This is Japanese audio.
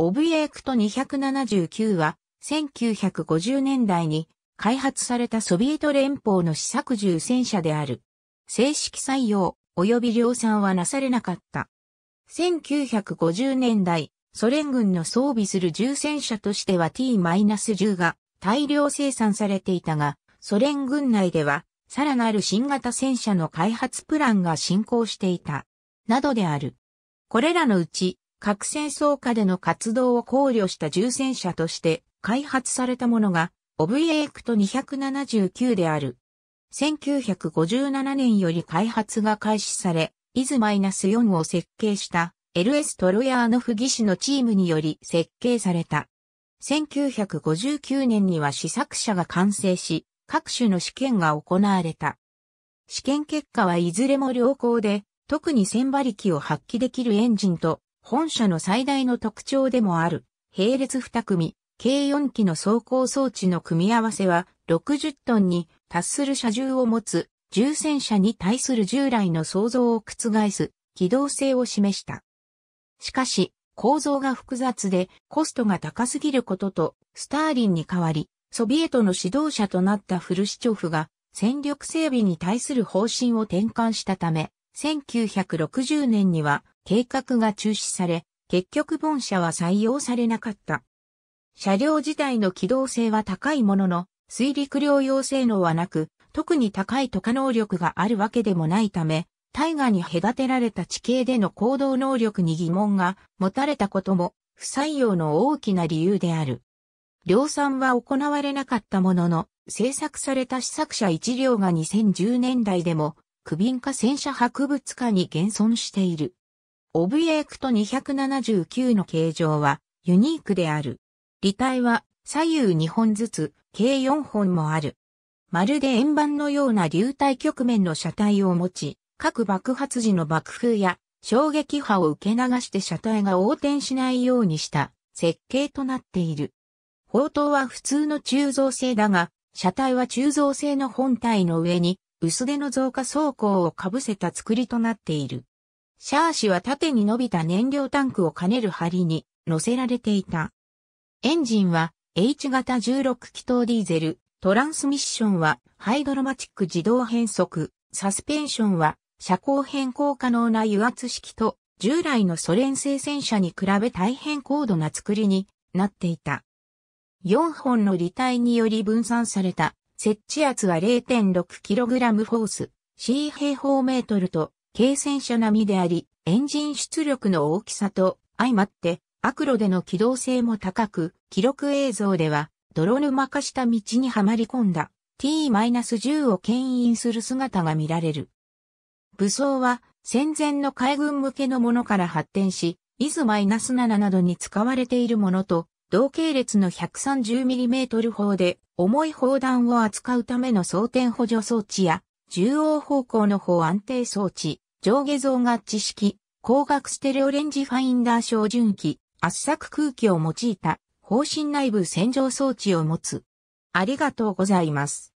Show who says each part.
Speaker 1: オブエクト279は、1950年代に開発されたソビエト連邦の試作銃戦車である。正式採用及び量産はなされなかった。1950年代、ソ連軍の装備する銃戦車としては T-10 が大量生産されていたが、ソ連軍内では、さらなる新型戦車の開発プランが進行していた。などである。これらのうち、核戦争下での活動を考慮した重戦車として開発されたものが、オブエークト279である。1957年より開発が開始され、イズ -4 を設計した LS トロヤーノフ技師のチームにより設計された。1959年には試作車が完成し、各種の試験が行われた。試験結果はいずれも良好で、特に千馬力を発揮できるエンジンと本社の最大の特徴でもある、並列2組、計4機の走行装置の組み合わせは、60トンに達する車重を持つ、重戦車に対する従来の想像を覆す、機動性を示した。しかし、構造が複雑でコストが高すぎることと、スターリンに代わり、ソビエトの指導者となったフルシチョフが、戦力整備に対する方針を転換したため、1960年には計画が中止され、結局本社は採用されなかった。車両自体の機動性は高いものの、水陸両用性能はなく、特に高い渡過能力があるわけでもないため、大河に隔てられた地形での行動能力に疑問が持たれたことも不採用の大きな理由である。量産は行われなかったものの、制作された試作車1両が2010年代でも、区便化戦車博物館に現存している。オブエクト279の形状はユニークである。履体は左右2本ずつ、計4本もある。まるで円盤のような流体局面の車体を持ち、各爆発時の爆風や衝撃波を受け流して車体が横転しないようにした設計となっている。砲塔は普通の鋳造製だが、車体は鋳造製の本体の上に薄手の増加装甲をかぶせた作りとなっている。シャーシは縦に伸びた燃料タンクを兼ねる針に乗せられていた。エンジンは H 型16気筒ディーゼル、トランスミッションはハイドロマチック自動変速、サスペンションは車高変更可能な油圧式と従来のソ連製戦車に比べ大変高度な作りになっていた。4本の履体により分散された設置圧は 0.6kg フォース C 平方メートルと軽戦車並みであり、エンジン出力の大きさと相まって、悪路での機動性も高く、記録映像では、泥沼化した道にはまり込んだ T-10 を牽引する姿が見られる。武装は戦前の海軍向けのものから発展し、イズ -7 などに使われているものと、同系列の 130mm 砲で重い砲弾を扱うための装填補助装置や、重央方向の砲安定装置、上下像合致式、光学ステレオレンジファインダー照準器、圧搾空気を用いた、方針内部洗浄装置を持つ。ありがとうございます。